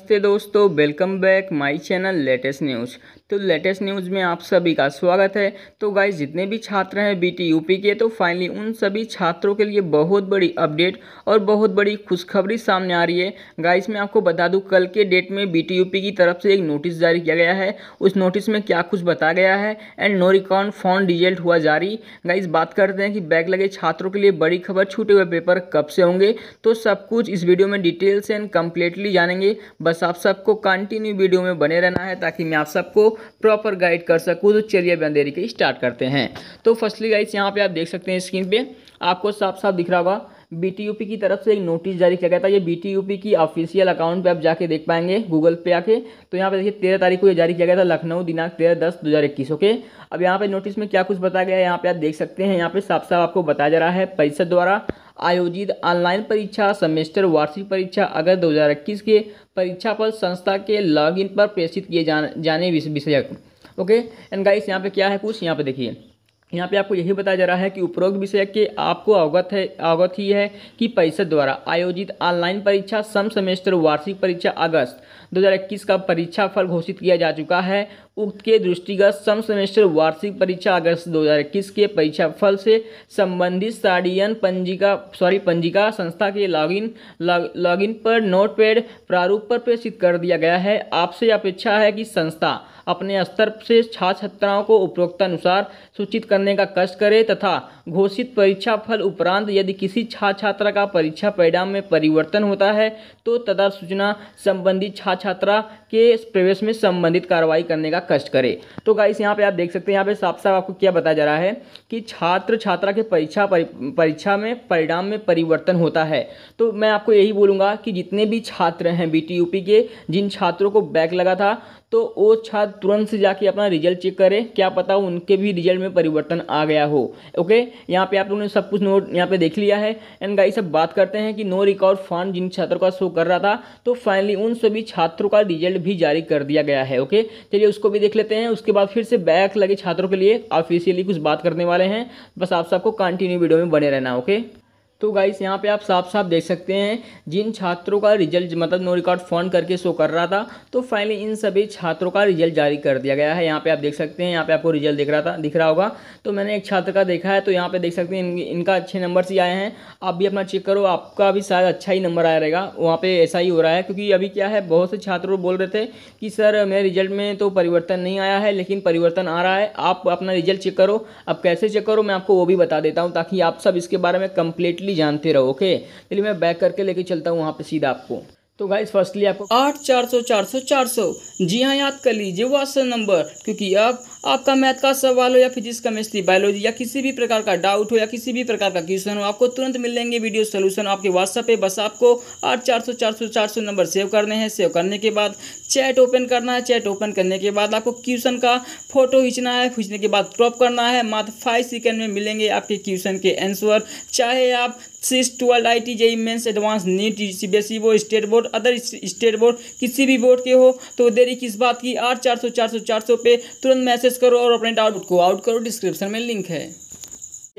नमस्ते दोस्तों welcome back my channel latest news तो लेटेस्ट न्यूज़ में आप सभी का स्वागत है तो गाइस जितने भी छात्र हैं बीटी यूपी के तो फाइनली उन सभी छात्रों के लिए बहुत बड़ी अपडेट और बहुत बड़ी खुशखबरी सामने आ रही है गाइस मैं आपको बता दूं कल के डेट में बीटी यूपी की तरफ से एक नोटिस जारी किया गया है उस नोटिस में क्या कुछ बताया गया है and no record found result हुआ जारी गाइस बात करते हैं कि बैग लगे छात्रों के लिए बड़ी खबर छूटे हुए पेपर कब से होंगे तो सब कुछ इस वीडियो में डिटेल्स एंड कम्प्लीटली जानेंगे बस आप सबको कंटिन्यू वीडियो में बने रहना है ताकि मैं आप सबको प्रॉपर गाइड कर सकूँ तो चलिए अब अंधेरी के स्टार्ट करते हैं तो फर्स्टली गाइड्स यहाँ पे आप देख सकते हैं स्क्रीन पे आपको साफ साफ दिख रहा होगा बी की तरफ से एक नोटिस जारी किया गया था ये बी की ऑफिशियल अकाउंट पे आप जाके देख पाएंगे गूगल पे आके तो यहाँ पे देखिए तेरह तारीख को ये जारी किया गया था लखनऊ दिनांक तेरह दस दो हज़ार इक्कीस ओके अब यहाँ पे नोटिस में क्या कुछ बताया गया है यहाँ पे आप देख सकते हैं यहाँ पे साफ साफ आपको बताया जा रहा है परिषद द्वारा आयोजित ऑनलाइन परीक्षा सेमेस्टर वार्षिक परीक्षा अगस्त 2021 के परीक्षा पर संस्था के लॉगिन पर प्रेषित किए जाने विषयक ओके एंड गाइस यहाँ पे क्या है कुछ यहाँ पे देखिए यहाँ पे आपको यही बताया जा रहा है कि उपरोक्त विषय के आपको अवगत है अवगत ही है कि परिषद द्वारा आयोजित ऑनलाइन परीक्षा सम सेमेस्टर वार्षिक परीक्षा अगस्त 2021 का परीक्षा फल घोषित किया जा चुका है उक्त के दृष्टिगत सम सेमेस्टर वार्षिक परीक्षा अगस्त 2021 के परीक्षा फल से संबंधित साड़ियन पंजिका सॉरी पंजिका संस्था के लॉगिन लॉगिन पर नोटपैड प्रारूप पर प्रेषित कर दिया गया है आपसे अपेक्षा है कि संस्था अपने स्तर से छात्र छात्राओं को उपरोक्तानुसार सूचित करने का कष्ट करे तथा घोषित परीक्षा फल उपरांत यदि किसी छात्र छात्रा का परीक्षा परिणाम में परिवर्तन होता है तो तदा सूचना संबंधित छात्र छात्रा के प्रवेश में संबंधित कार्रवाई करने का कष्ट करे तो गाइस यहाँ पे आप देख सकते हैं यहाँ पे साफ साफ आपको क्या बताया जा रहा है कि छात्र छात्रा के परीक्षा परीक्षा में परिणाम में परिवर्तन होता है तो मैं आपको यही बोलूँगा कि जितने भी छात्र हैं बी टी के जिन छात्रों को बैक लगा था तो वो छात्र तुरंत से जाके अपना रिजल्ट चेक करें क्या पता उनके भी रिजल्ट में परिवर्तन आ गया हो ओके यहाँ पे आप लोगों ने सब कुछ नोट यहाँ पे देख लिया है एंड गाइस अब बात करते हैं कि नो रिकॉर्ड फंड जिन छात्रों का शो कर रहा था तो फाइनली उन सभी छात्रों का रिजल्ट भी जारी कर दिया गया है ओके चलिए उसको भी देख लेते हैं उसके बाद फिर से बैक लगे छात्रों के लिए ऑफिशियली कुछ बात करने वाले हैं बस आप सबको कंटिन्यू वीडियो में बने रहना ओके तो गाइस यहाँ पे आप साफ साफ देख सकते हैं जिन छात्रों का रिजल्ट मतलब नो रिकॉर्ड फोन करके शो कर रहा था तो फाइनली इन सभी छात्रों का रिजल्ट जारी कर दिया गया है यहाँ पे आप देख सकते हैं यहाँ पे आपको रिजल्ट दिख रहा था दिख रहा होगा तो मैंने एक छात्र का देखा है तो यहाँ पे देख सकते हैं इन, इनका अच्छे नंबर से आए हैं आप भी अपना चेक करो आपका भी शायद अच्छा ही नंबर आया रहेगा वहाँ पर ऐसा ही हो रहा है क्योंकि अभी क्या है बहुत से छात्रों बोल रहे थे कि सर मेरे रिजल्ट में तो परिवर्तन नहीं आया है लेकिन परिवर्तन आ रहा है आप अपना रिजल्ट चेक करो आप कैसे चेक करो मैं आपको वो भी बता देता हूँ ताकि आप सब इसके बारे में कंप्लीटली कम्प्लीटली जानते रहो ओके चलिए मैं बैक करके लेके चलता हूँ वहाँ पर सीधा आपको तो गाइज फर्स्टली आपको आठ चार सौ चार सौ चार सौ जी हाँ याद कर लीजिए व्हाट्सएप नंबर क्योंकि अब आपका मैथ का सवाल हो या फिजिक्स केमिस्ट्री बायोलॉजी या किसी भी प्रकार का डाउट हो या किसी भी प्रकार का क्वेश्चन हो आपको तुरंत मिलेंगे वीडियो सोल्यूशन आपके व्हाट्सएप पे बस आपको आठ चार सौ चार सौ चार सौ नंबर सेव करने हैं सेव करने के बाद चैट ओपन करना है चैट ओपन करने के बाद आपको क्वेश्चन का फोटो खींचना है खींचने के बाद क्रॉप करना है मात्र फाइव सेकेंड में मिलेंगे आपके क्वेश्चन के आंसर चाहे आप six twelve I T JEE mains advance NEET C B S E board state board other state board किसी भी बोर्ड के हो तो देरी किस बात की आठ चार सौ चार सौ चार सौ पे तुरंत मैसेज करो और अपने डाउट को आउट करो डिस्क्रिप्शन में लिंक है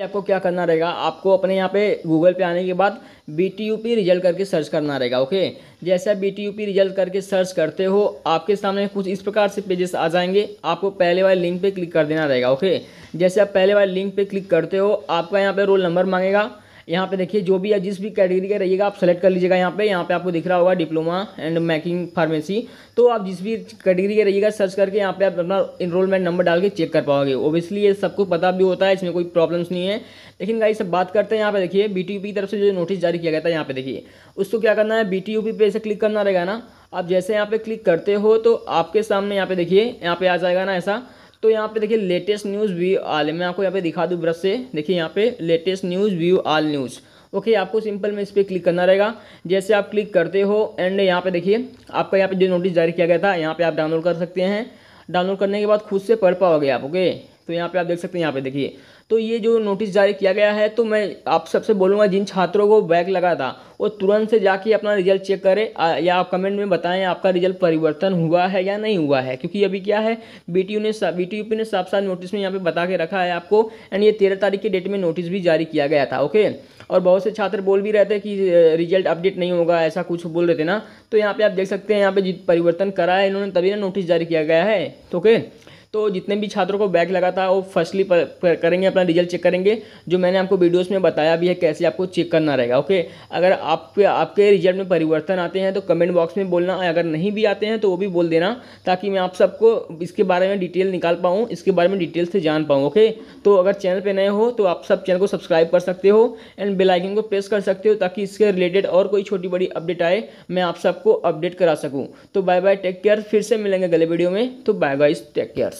आपको क्या करना रहेगा आपको अपने यहाँ पे गूगल पे आने के बाद B T U P result करके सर्च करना रहेगा ओके जैसे आप B T U P result करके सर्च करते हो आपके सामने कुछ इस प्रकार से पेजेस आ जाएंगे आपको पहले वाले लिंक पे क्लिक कर देना रहेगा ओके जैसे आप पहले वाले लिंक पे क्लिक करते हो आपका यहाँ पे रोल नंबर मांगेगा यहाँ पे देखिए जो भी है जिस भी कैटेगरी का रहिएगा आप सेलेक्ट कर लीजिएगा यहाँ पे यहाँ पे आपको दिख रहा होगा डिप्लोमा एंड मैकिंग फार्मेसी तो आप जिस भी कैटेगरी का रहिएगा सर्च करके यहाँ पे आप अपना इनरोलमेंट नंबर डाल के चेक कर पाओगे ओबियसली ये सबको पता भी होता है इसमें कोई प्रॉब्लम्स नहीं है लेकिन गाई सब बात करते हैं यहाँ पे देखिए बी की तरफ से जो नोटिस जारी किया गया था यहाँ पे देखिए उसको क्या करना है बी टी पे ऐसे क्लिक करना रहेगा ना आप जैसे यहाँ पे क्लिक करते हो तो आपके सामने यहाँ पे देखिए यहाँ पे आ जाएगा ना ऐसा तो यहाँ पे देखिए लेटेस्ट न्यूज़ व्यू आल मैं आपको यहाँ पे दिखा दूँ ब्रश से देखिए यहाँ पे latest news view all news okay आपको सिंपल में इस पर क्लिक करना रहेगा जैसे आप क्लिक करते हो एंड यहाँ पे देखिए आपका यहाँ पे जो नोटिस जारी किया गया था यहाँ पे आप डाउनलोड कर सकते हैं डाउनलोड करने के बाद खुद से पढ़ पाओगे आप ओके तो यहाँ पे आप देख सकते हैं यहाँ पे देखिए तो ये जो नोटिस जारी किया गया है तो मैं आप सबसे बोलूँगा जिन छात्रों को बैग लगा था वो तुरंत से जाके अपना रिजल्ट चेक करें या आप कमेंट में बताएं आपका रिजल्ट परिवर्तन हुआ है या नहीं हुआ है क्योंकि अभी क्या है बी ने बी टी ने साफ साफ नोटिस में यहाँ पे बता के रखा है आपको एंड ये तेरह तारीख की डेट में नोटिस भी जारी किया गया था ओके और बहुत से छात्र बोल भी रहे थे कि रिजल्ट अपडेट नहीं होगा ऐसा कुछ बोल रहे थे ना तो यहाँ पर आप देख सकते हैं यहाँ पर परिवर्तन करा है इन्होंने तभी ना नोटिस जारी किया गया है तो ओके तो जितने भी छात्रों को बैग लगा था वो फर्स्टली करेंगे अपना रिजल्ट चेक करेंगे जो मैंने आपको वीडियोस में बताया भी है कैसे आपको चेक करना रहेगा ओके अगर आपके आपके रिजल्ट में परिवर्तन आते हैं तो कमेंट बॉक्स में बोलना अगर नहीं भी आते हैं तो वो भी बोल देना ताकि मैं आप सबको इसके बारे में डिटेल निकाल पाऊँ इसके बारे में डिटेल से जान पाऊँ ओके तो अगर चैनल पर नए हो तो आप सब चैनल को सब्सक्राइब कर सकते हो एंड बेलाइकिन को प्रेस कर सकते हो ताकि इसके रिलेटेड और कोई छोटी बड़ी अपडेट आए मैं आप सबको अपडेट करा सकूँ तो बाय बाय टेक केयर फिर से मिलेंगे गले वीडियो में तो बाय बाय टेक केयर